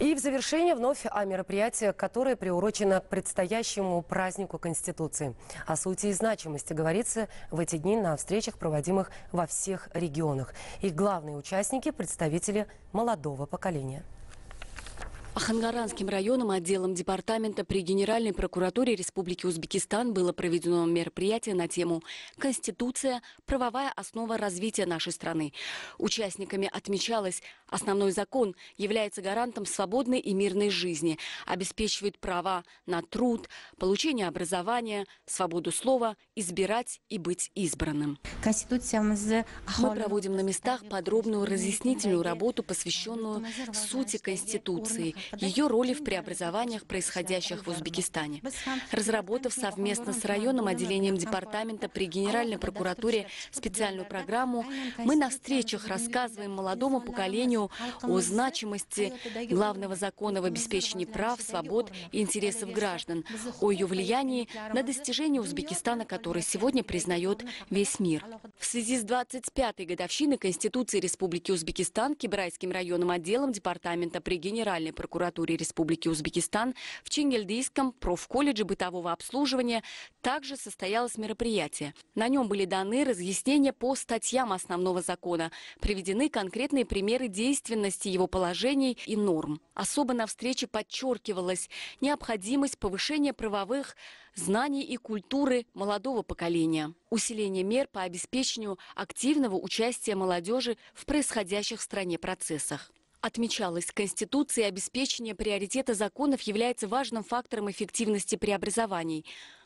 И в завершение вновь о мероприятии, которое приурочено к предстоящему празднику Конституции. О сути и значимости говорится в эти дни на встречах, проводимых во всех регионах. Их главные участники – представители молодого поколения. Ахангаранским районом отделом департамента при Генеральной прокуратуре Республики Узбекистан было проведено мероприятие на тему «Конституция. Правовая основа развития нашей страны». Участниками отмечалось, основной закон является гарантом свободной и мирной жизни, обеспечивает права на труд, получение образования, свободу слова, избирать и быть избранным. Мы проводим на местах подробную разъяснительную работу, посвященную сути Конституции – ее роли в преобразованиях, происходящих в Узбекистане. Разработав совместно с районным отделением департамента при а Генеральной прокуратуре специальную программу, мы на встречах рассказываем молодому поколению о значимости главного закона в обеспечении прав, свобод и интересов граждан, о ее влиянии на достижение Узбекистана, который сегодня признает весь мир. В связи с 25-й годовщиной Конституции Республики Узбекистан Кибрайским районным отделом Департамента при Генеральной прокуратуре прокуратуре Республики Узбекистан в Чингельдийском профколледже бытового обслуживания также состоялось мероприятие. На нем были даны разъяснения по статьям основного закона, приведены конкретные примеры действенности его положений и норм. Особо на встрече подчеркивалась необходимость повышения правовых знаний и культуры молодого поколения, усиление мер по обеспечению активного участия молодежи в происходящих в стране процессах отмечалось, Конституции обеспечение приоритета законов является важным фактором эффективности преобразований.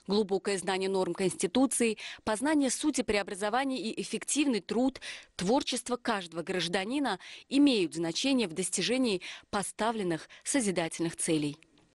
Глубокое знание норм Конституции, познание сути преобразований и эффективный труд, творчество каждого гражданина имеют значение в достижении поставленных созидательных целей.